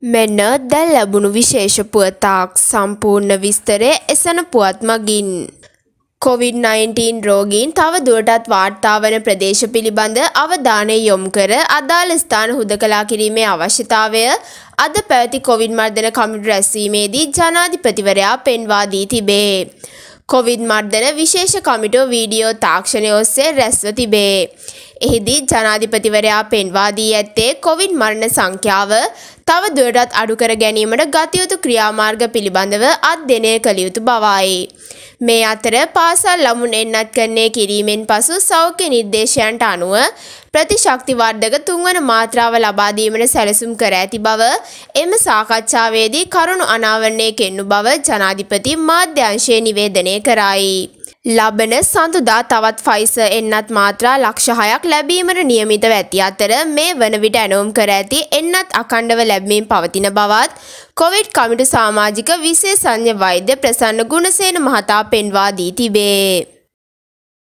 මෙන්න දැල් ලැබුණු විශේෂ පුවතාක් සම්පූර්ණ විස්තරය එසන පුවත් මගින්. COVID-19 රෝගීන් තව දුවටත් වාර්තාාවන ප්‍රදේශ පිළිබඳ අවධානය යොම් කර අදාළ ස්ථාන හුද කලා කිරීමේ අවශ්‍යතාවය අද පැවති කොවින් මර්ධන කමිටු රැස්වීමේදී ජනාධිපතිවරයා පෙන්වාදී තිබේ. කොවින් මර්ධන විශේෂ කමිටෝ වීඩියෝ තාක්ෂණය ඔස්සේ රැස්ව තිබේ. එහිදී ජනාධිපතිවරයා පෙන්වා දී ඇත්තේ කොවිඩ් මරණ සංඛ්‍යාව තව දුරටත් අඩුකර ගැනීමට ගතයුතු ක්‍රියාමාර්ග පිළිබඳව අධ්‍යනය කළ යුතු බවයි. මේ අතර පාසල් ළමුන් එන්නත් කරන්නේ කිරීමෙන් පසු සෞඛ්‍ය නිර්දේශයන්ට අනුව ප්‍රතිශක්තිවර්ධක තුන්වන මාත්‍රාව ලබාදීමට සැලසුම් කර ඇති බව එම සාකච්ඡාවේදී කරුණු අනාවරණය කෙන්නු බව ජනාධිපති මාධ්‍යංශය නිවේදනය කරයි. ලබන සඳුදා තවත් ෆයිස එන්නත් මාත්‍රා ලක්ෂහයක් ලැබීමට නියමිතව ඇති අතර මේ වන විට ඇනෝම් කර ඇති එන්නත් අකණ්ඩව ලැබමින් පවතින බවත් කොවිඩ් කමිටු සාමාජික විශේෂඥ වෛද්‍ය ප්‍රසන්න ගුණසේන මහතා පෙන්වා දී තිබේ.